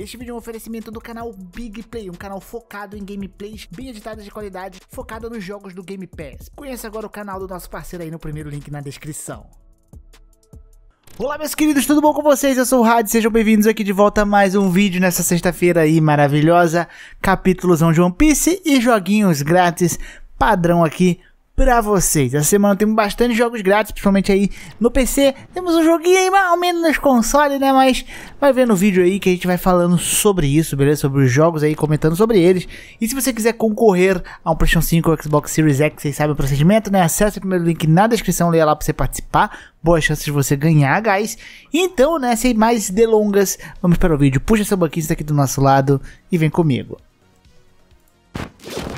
Este vídeo é um oferecimento do canal Big Play, um canal focado em gameplays bem editadas de qualidade, focado nos jogos do Game Pass. Conheça agora o canal do nosso parceiro aí no primeiro link na descrição. Olá meus queridos, tudo bom com vocês? Eu sou o Rad, sejam bem-vindos aqui de volta a mais um vídeo nessa sexta-feira aí maravilhosa, capítulosão de One Piece e joguinhos grátis padrão aqui para vocês. Essa semana temos bastante jogos grátis, principalmente aí no PC. Temos um joguinho aí mais ou menos nos consoles, né? Mas vai ver no vídeo aí que a gente vai falando sobre isso, beleza? Sobre os jogos aí, comentando sobre eles. E se você quiser concorrer a um PlayStation 5 ou Xbox Series X, vocês sabem o procedimento, né? Acesse o primeiro link na descrição, leia lá para você participar. Boas chances de você ganhar, guys. Então, né, sem mais delongas, vamos para o vídeo. Puxa essa está aqui do nosso lado e vem comigo. you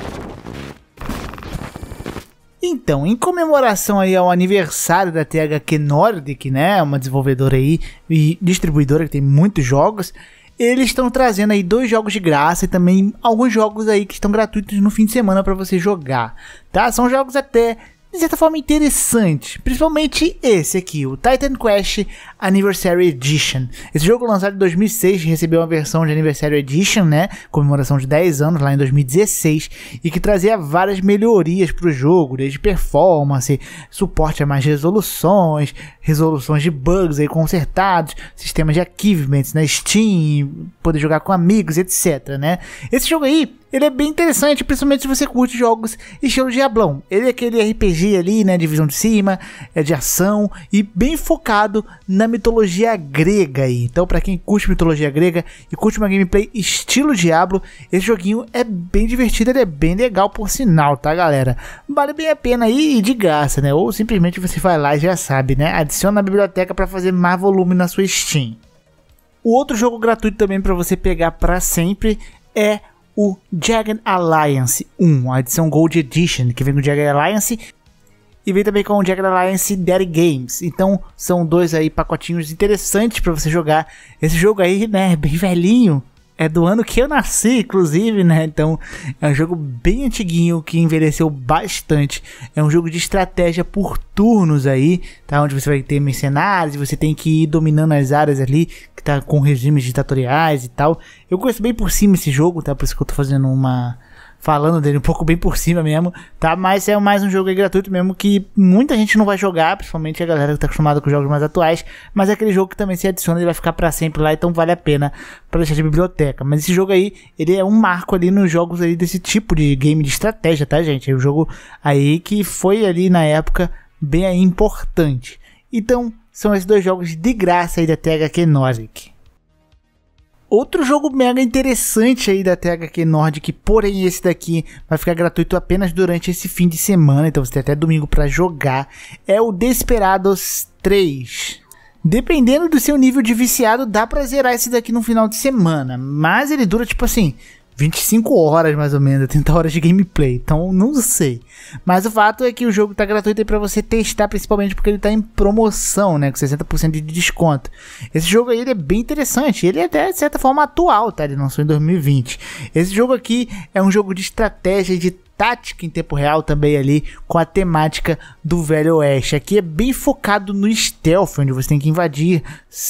então, em comemoração aí ao aniversário da THQ Nordic, né, uma desenvolvedora aí e distribuidora que tem muitos jogos, eles estão trazendo aí dois jogos de graça e também alguns jogos aí que estão gratuitos no fim de semana para você jogar, tá? São jogos até de certa forma interessantes, principalmente esse aqui, o Titan Quest Anniversary Edition. Esse jogo lançado em 2006 recebeu uma versão de Anniversary Edition, né, comemoração de 10 anos lá em 2016, e que trazia várias melhorias para o jogo, desde performance, suporte a mais resoluções, resoluções de bugs aí consertados, sistemas de achievements na né, Steam, poder jogar com amigos, etc, né? Esse jogo aí ele é bem interessante, principalmente se você curte jogos estilo Diablão. Ele é aquele RPG ali, né, de visão de cima, é de ação e bem focado na mitologia grega aí. Então, para quem curte mitologia grega e curte uma gameplay estilo Diablo, esse joguinho é bem divertido, ele é bem legal por sinal, tá, galera? Vale bem a pena aí e de graça, né? Ou simplesmente você vai lá e já sabe, né? Adiciona a biblioteca para fazer mais volume na sua Steam. O outro jogo gratuito também para você pegar para sempre é o Dragon Alliance 1, a edição Gold Edition, que vem com Dragon Alliance e vem também com o Jagged Alliance Daddy Games. Então são dois aí pacotinhos interessantes para você jogar. Esse jogo aí, né, bem velhinho. É do ano que eu nasci, inclusive, né? Então é um jogo bem antiguinho que envelheceu bastante. É um jogo de estratégia por turnos aí, tá? Onde você vai ter mercenários, você tem que ir dominando as áreas ali, que tá com regimes ditatoriais e tal. Eu conheço bem por cima esse jogo, tá? Por isso que eu tô fazendo uma falando dele um pouco bem por cima mesmo, tá? Mas é mais um jogo gratuito mesmo que muita gente não vai jogar, principalmente a galera que tá acostumada com jogos mais atuais, mas é aquele jogo que também se adiciona e vai ficar para sempre lá, então vale a pena para deixar de biblioteca. Mas esse jogo aí, ele é um marco ali nos jogos aí desse tipo de game de estratégia, tá, gente? É um jogo aí que foi ali na época bem importante. Então, são esses dois jogos de graça aí da THQ Nordic. Outro jogo mega interessante aí da THQ Nordic, porém esse daqui vai ficar gratuito apenas durante esse fim de semana, então você tem até domingo para jogar, é o Desperados 3. Dependendo do seu nível de viciado, dá pra zerar esse daqui no final de semana, mas ele dura tipo assim, 25 horas mais ou menos, 30 horas de gameplay. Então não sei. Mas o fato é que o jogo tá gratuito aí pra você testar, principalmente porque ele tá em promoção, né? Com 60% de desconto. Esse jogo aí ele é bem interessante. Ele é até de certa forma atual, tá? Ele lançou em 2020. Esse jogo aqui é um jogo de estratégia de tática em tempo real também ali com a temática do Velho Oeste. Aqui é bem focado no stealth, onde você tem que invadir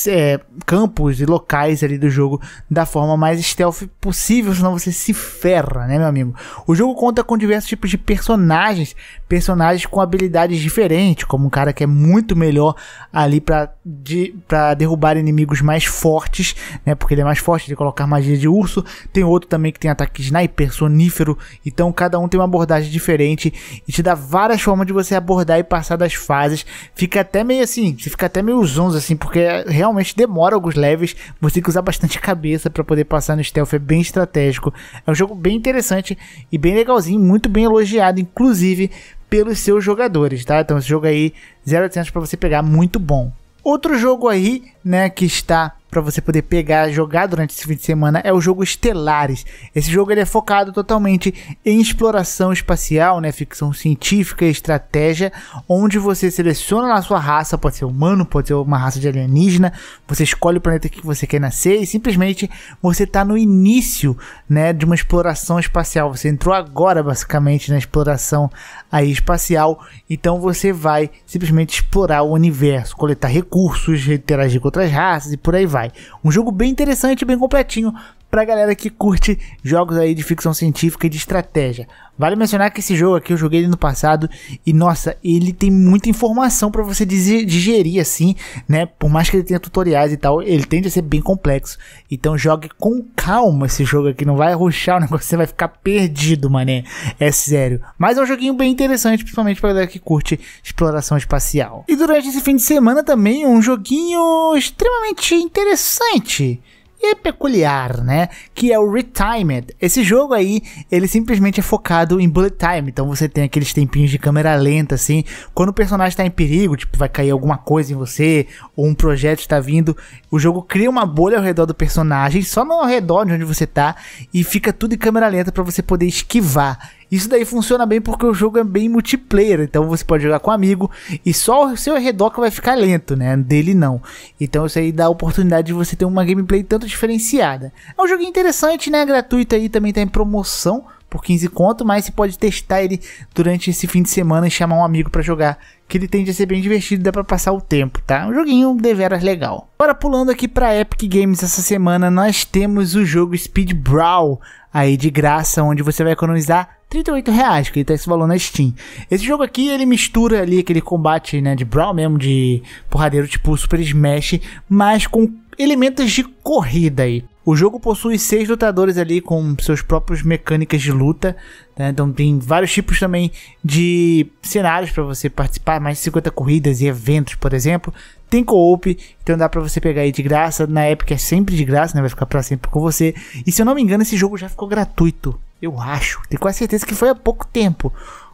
é, campos e locais ali do jogo da forma mais stealth possível, senão você se ferra, né, meu amigo? O jogo conta com diversos tipos de personagens, personagens com habilidades diferentes, como um cara que é muito melhor ali para de, pra derrubar inimigos mais fortes, né? Porque ele é mais forte, ele colocar magia de urso. Tem outro também que tem ataque sniper, sonífero. Então cada um tem uma abordagem diferente e te dá várias formas de você abordar e passar das fases. Fica até meio assim, você fica até meio zonzo assim, porque realmente demora alguns levels, você tem que usar bastante cabeça para poder passar no stealth, é bem estratégico. É um jogo bem interessante e bem legalzinho, muito bem elogiado, inclusive pelos seus jogadores, tá? Então esse jogo aí, 0800 para você pegar, muito bom. Outro jogo aí, né, que está para você poder pegar, jogar durante esse fim de semana é o jogo Estelares. Esse jogo ele é focado totalmente em exploração espacial, né, ficção científica, estratégia, onde você seleciona a sua raça, pode ser humano, pode ser uma raça de alienígena, você escolhe o planeta que você quer nascer e simplesmente você tá no início, né, de uma exploração espacial. Você entrou agora basicamente na exploração aí espacial, então você vai simplesmente explorar o universo, coletar recursos, interagir com outras raças e por aí vai vai. Um jogo bem interessante, bem completinho, pra galera que curte jogos aí de ficção científica e de estratégia. Vale mencionar que esse jogo aqui eu joguei ele no passado e nossa, ele tem muita informação para você digerir assim, né? Por mais que ele tenha tutoriais e tal, ele tende a ser bem complexo. Então jogue com calma esse jogo aqui, não vai ruxar o negócio, você vai ficar perdido, mané. É sério. Mas é um joguinho bem interessante, principalmente pra galera que curte exploração espacial. E durante esse fim de semana também um joguinho extremamente interessante e é peculiar, né? Que é o Retimed. Esse jogo aí, ele simplesmente é focado em bullet time. Então você tem aqueles tempinhos de câmera lenta, assim. Quando o personagem tá em perigo, tipo, vai cair alguma coisa em você, ou um projeto está vindo, o jogo cria uma bolha ao redor do personagem, só no redor de onde você tá, e fica tudo em câmera lenta para você poder esquivar. Isso daí funciona bem porque o jogo é bem multiplayer, então você pode jogar com um amigo e só o seu redoca vai ficar lento, né? Dele não. Então isso aí dá a oportunidade de você ter uma gameplay tanto diferenciada. É um jogo interessante, né? Gratuito aí, também tá em promoção por 15 conto, mas você pode testar ele durante esse fim de semana e chamar um amigo para jogar, que ele tende a ser bem divertido, dá para passar o tempo, tá? Um joguinho deveras legal. Agora pulando aqui para Epic Games essa semana, nós temos o jogo Speed Brawl aí de graça, onde você vai economizar 38 reais, que ele tá esse valor na Steam. Esse jogo aqui, ele mistura ali aquele combate, né, de brawl mesmo, de porradeiro tipo Super Smash, mas com elementos de corrida aí. O jogo possui seis lutadores ali com seus próprios mecânicas de luta, né? então tem vários tipos também de cenários para você participar, mais de 50 corridas e eventos, por exemplo. Tem co-op, então dá para você pegar aí de graça, na época é sempre de graça, né? vai ficar para sempre com você. E se eu não me engano, esse jogo já ficou gratuito, eu acho, tenho quase certeza que foi há pouco tempo.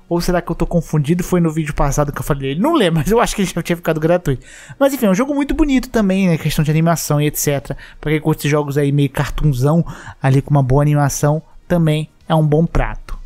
Ou será que eu tô confundido? Foi no vídeo passado que eu falei dele. Não lembro, mas eu acho que ele já tinha ficado gratuito. Mas enfim, é um jogo muito bonito também, né? Questão de animação e etc. Pra quem curte jogos aí meio cartunzão, ali com uma boa animação, também é um bom prato.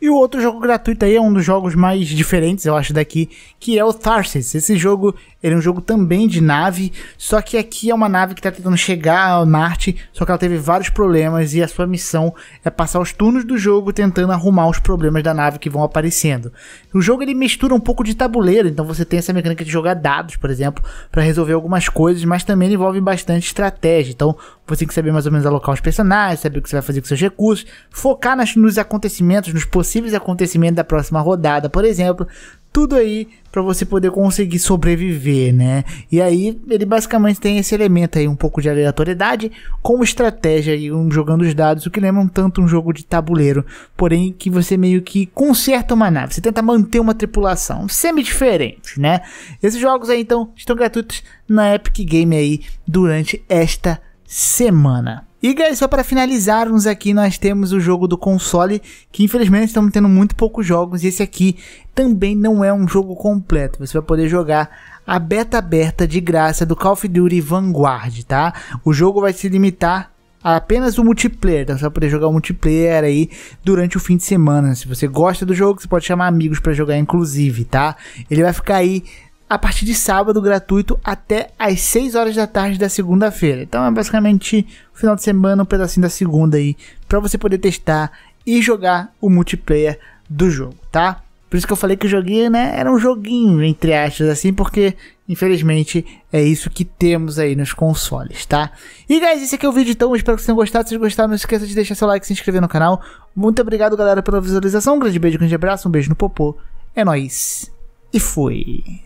E o outro jogo gratuito aí é um dos jogos mais diferentes, eu acho, daqui, que é o Tharsis. Esse jogo ele é um jogo também de nave, só que aqui é uma nave que está tentando chegar ao Marte, só que ela teve vários problemas e a sua missão é passar os turnos do jogo tentando arrumar os problemas da nave que vão aparecendo. O jogo ele mistura um pouco de tabuleiro, então você tem essa mecânica de jogar dados, por exemplo, para resolver algumas coisas, mas também envolve bastante estratégia. Então você tem que saber mais ou menos alocar os personagens, saber o que você vai fazer com seus recursos, focar nas, nos acontecimentos, nos possíveis acontecimentos da próxima rodada, por exemplo tudo aí para você poder conseguir sobreviver, né? E aí ele basicamente tem esse elemento aí, um pouco de aleatoriedade, como estratégia e um jogando os dados, o que lembra um tanto um jogo de tabuleiro, porém que você meio que conserta uma nave, você tenta manter uma tripulação, semi diferente, né? Esses jogos aí então estão gratuitos na Epic Game aí durante esta semana. E guys, só para finalizarmos aqui, nós temos o jogo do console, que infelizmente estamos tendo muito poucos jogos, e esse aqui também não é um jogo completo. Você vai poder jogar a beta aberta de graça do Call of Duty Vanguard, tá? O jogo vai se limitar apenas o multiplayer, então você vai poder jogar o multiplayer aí durante o fim de semana. Se você gosta do jogo, você pode chamar amigos para jogar inclusive, tá? Ele vai ficar aí a partir de sábado gratuito até às 6 horas da tarde da segunda-feira. Então é basicamente o final de semana, um pedacinho da segunda aí, para você poder testar e jogar o multiplayer do jogo, tá? Por isso que eu falei que o joguinho, né, era um joguinho, entre aspas, assim, porque, infelizmente, é isso que temos aí nos consoles, tá? E, guys, esse aqui é o vídeo, então, espero que vocês tenham gostado. Se vocês gostaram, não esqueça de deixar seu like e se inscrever no canal. Muito obrigado, galera, pela visualização. Um grande beijo, um grande abraço, um beijo no popô. É nóis. E fui.